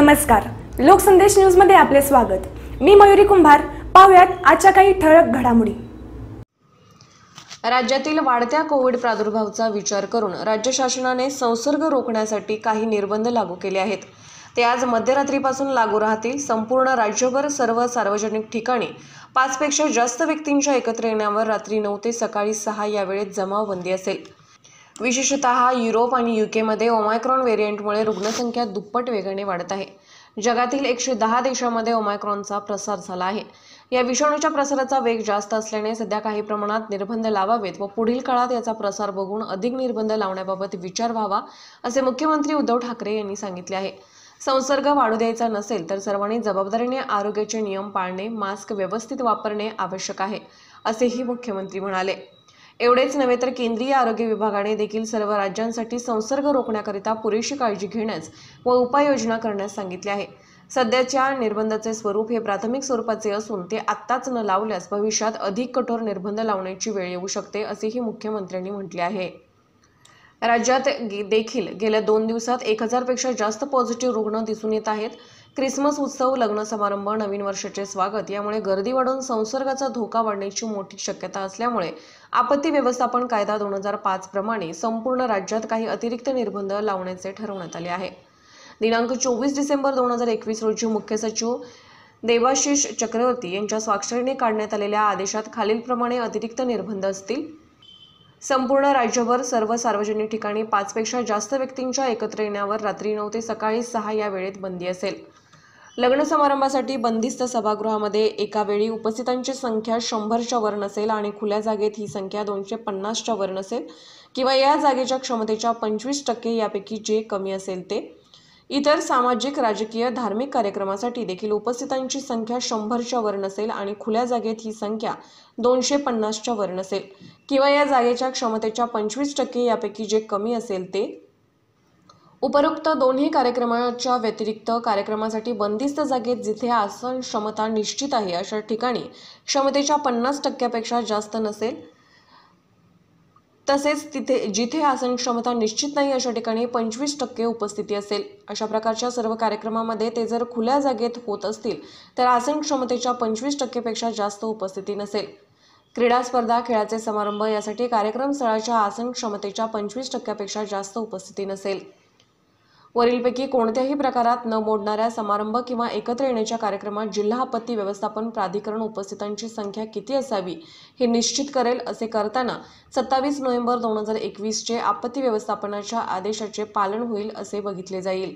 नमस्कार लोकसंदेश मध्ये आपले स्वागत मी मयुरी कुंभार पाहुयात आजच्या काही ठळक घडामोडी राज्यातील वाढत्या कोविड प्रादुर्भावचा विचार करून राज्य शासनाने संसर्ग रोखण्यासाठी काही निर्बंध लागू केले आहेत ते आज मध्यरात्रीपासून लागू राहतील संपूर्ण राज्यभर सर्व सार्वजनिक ठिकाणी पाचपेक्षा जास्त व्यक्तींच्या एकत्र येण्यावर रात्री नऊ ते सकाळी सहा या वेळेत जमावबंदी असेल विशेषत युरोप आणि युकेमध्ये ओमायक्रॉन व्हेरियंटमुळे रुग्णसंख्या दुप्पट वेगाने वाढत आहे जगातील एकशे दहा देशामध्ये ओमायक्रॉनचा प्रसार झाला आहे या विषाणूच्या प्रसाराचा वेग जास्त असल्याने सध्या काही प्रमाणात निर्बंध लावावेत व पुढील काळात याचा प्रसार बघून अधिक निर्बंध लावण्याबाबत विचार व्हावा असे मुख्यमंत्री उद्धव ठाकरे यांनी सांगितले आहे संसर्ग वाढू द्यायचा नसेल तर सर्वांनी जबाबदारीने आरोग्याचे नियम पाळणे मास्क व्यवस्थित वापरणे आवश्यक आहे असेही मुख्यमंत्री म्हणाले एवढेच नव्हे तर केंद्रीय आरोग्य विभागाने देखील सर्व राज्यांसाठी संसर्ग रोखण्याकरिता पुरेशी काळजी घेण्यास व उपाययोजना करण्यास सांगितले आहे सध्याच्या निर्बंधाचे स्वरूप हे प्राथमिक स्वरूपाचे असून ते आत्ताच न लावल्यास भविष्यात अधिक कठोर निर्बंध लावण्याची वेळ येऊ शकते असेही मुख्यमंत्र्यांनी म्हटले आहे राज्यात देखील गेल्या दोन दिवसात एक हजारपेक्षा जास्त पॉझिटिव्ह रुग्ण दिसून येत आहेत क्रिसमस उत्सव लग्न समारंभ नवीन वर्षाचे स्वागत यामुळे गर्दी वाढून संसर्गाचा धोका वाढण्याची मोठी शक्यता असल्यामुळे आपत्ती व्यवस्थापन कायदा दोन हजार पाच प्रमाणे संपूर्ण राज्यात काही अतिरिक्त निर्बंध लावण्याचे ठरवण्यात आले आहे दिनांक चोवीस डिसेंबर दोन हजार एकवीस रोजी मुख्य सचिव देवाशिष चक्रवर्ती यांच्या स्वाक्षरीने काढण्यात आलेल्या आदेशात खालीलप्रमाणे अतिरिक्त निर्बंध असतील संपूर्ण राज्यभर सर्व सार्वजनिक ठिकाणी पाचपेक्षा जास्त व्यक्तींच्या एकत्र येण्यावर रात्री नऊ ते सकाळी सहा या वेळेत बंदी असेल लग्न समारंभासाठी बंदिस्त सभागृहामध्ये एका वेळी उपस्थितांची संख्या शंभरच्या वर नसेल आणि खुल्या जागेत ही संख्या दोनशे पन्नासच्या वर नसेल किंवा या जागेच्या क्षमतेच्या पंचवीस टक्के यापैकी जे कमी असेल ते इतर सामाजिक राजकीय धार्मिक कार्यक्रमासाठी देखील उपस्थितांची संख्या शंभरच्या वर नसेल आणि खुल्या जागेत ही संख्या दोनशे पन्नासच्या वर नसेल किंवा या जागेच्या क्षमतेच्या पंचवीस टक्के यापैकी जे कमी असेल ते उपरोक्त दोन्ही कार्यक्रमाच्या व्यतिरिक्त कार्यक्रमासाठी बंदिस्त जागेत जिथे आसन क्षमता निश्चित आहे अशा ठिकाणी क्षमतेच्या पन्नास टक्क्यापेक्षा जास्त नसेल तसेच तिथे जिथे आसन क्षमता निश्चित नाही अशा ठिकाणी पंचवीस टक्के उपस्थिती असेल अशा प्रकारच्या सर्व कार्यक्रमामध्ये ते जर खुल्या जागेत होत असतील तर आसन क्षमतेच्या पंचवीस टक्केपेक्षा जास्त उपस्थिती नसेल क्रीडा स्पर्धा खेळाचे समारंभ यासाठी कार्यक्रम स्थळाच्या आसन क्षमतेच्या पंचवीस टक्क्यापेक्षा जास्त उपस्थिती नसेल वरीलपैकी कोणत्याही प्रकारात न मोडणाऱ्या समारंभ किंवा एकत्र येण्याच्या कार्यक्रमात जिल्हा आपत्ती व्यवस्थापन प्राधिकरण उपस्थितांची संख्या किती असावी हे निश्चित करेल असे करताना सत्तावीस नोव्हेंबर दोन हजार एकवीसचे आपत्ती व्यवस्थापनाच्या आदेशाचे पालन होईल असे बघितले जाईल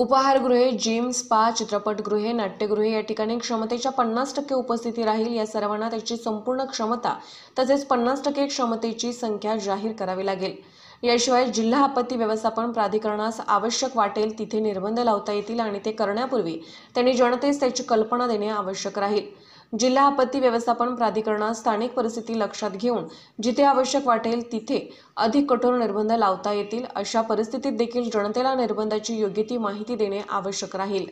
उपाहारगृहे जिम स्पा चित्रपटगृहे नाट्यगृहे या ठिकाणी क्षमतेच्या पन्नास टक्के उपस्थिती राहील या सर्वांना त्याची संपूर्ण क्षमता तसेच पन्नास टक्के क्षमतेची संख्या जाहीर करावी लागेल याशिवाय जिल्हा आपत्ती व्यवस्थापन प्राधिकरणास आवश्यक वाटेल तिथे निर्बंध लावता येतील आणि ते करण्यापूर्वी त्यांनी जनतेस त्याची कल्पना देणे आवश्यक राहील जिल्हा आपत्ती व्यवस्थापन प्राधिकरणास स्थानिक परिस्थिती लक्षात घेऊन जिथे आवश्यक वाटेल तिथे अधिक कठोर निर्बंध लावता येतील अशा परिस्थितीत देखील जनतेला निर्बंधाची योग्य ती माहिती देणे आवश्यक राहील